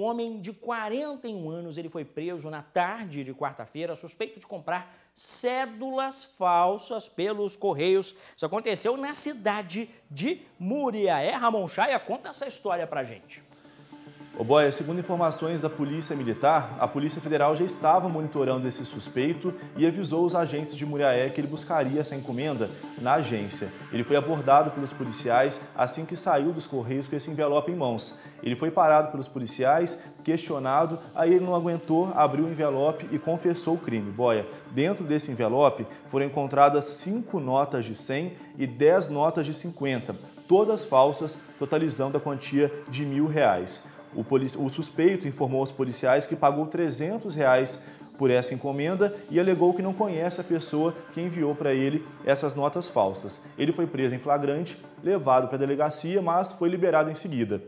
um homem de 41 anos ele foi preso na tarde de quarta-feira, suspeito de comprar cédulas falsas pelos Correios. Isso aconteceu na cidade de Muriaé. Ramon Chaia, conta essa história pra gente. Ô segundo informações da Polícia Militar, a Polícia Federal já estava monitorando esse suspeito e avisou os agentes de Muriaé que ele buscaria essa encomenda na agência. Ele foi abordado pelos policiais assim que saiu dos Correios com esse envelope em mãos. Ele foi parado pelos policiais, questionado, aí ele não aguentou, abriu o envelope e confessou o crime. Boia, dentro desse envelope foram encontradas cinco notas de 100 e 10 notas de 50, todas falsas, totalizando a quantia de mil reais. O, o suspeito informou aos policiais que pagou 300 reais por essa encomenda e alegou que não conhece a pessoa que enviou para ele essas notas falsas. Ele foi preso em flagrante, levado para a delegacia, mas foi liberado em seguida.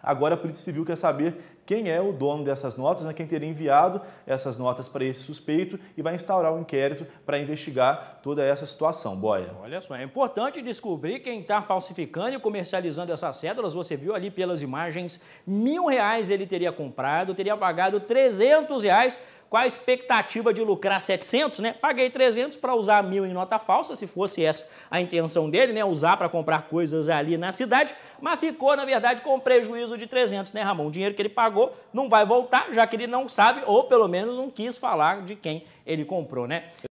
Agora a Polícia Civil quer saber quem é o dono dessas notas, né, quem teria enviado essas notas para esse suspeito e vai instaurar um inquérito para investigar toda essa situação. Boia. Olha só, é importante descobrir quem está falsificando e comercializando essas cédulas. Você viu ali pelas imagens, mil reais ele teria comprado, teria pagado 300 reais com a expectativa de lucrar 700, né? Paguei 300 para usar mil em nota falsa, se fosse essa a intenção dele, né? Usar para comprar coisas ali na cidade, mas ficou, na verdade, com prejuízo de 300, né, Ramon? O dinheiro que ele pagou pagou, não vai voltar, já que ele não sabe, ou pelo menos não quis falar de quem ele comprou, né?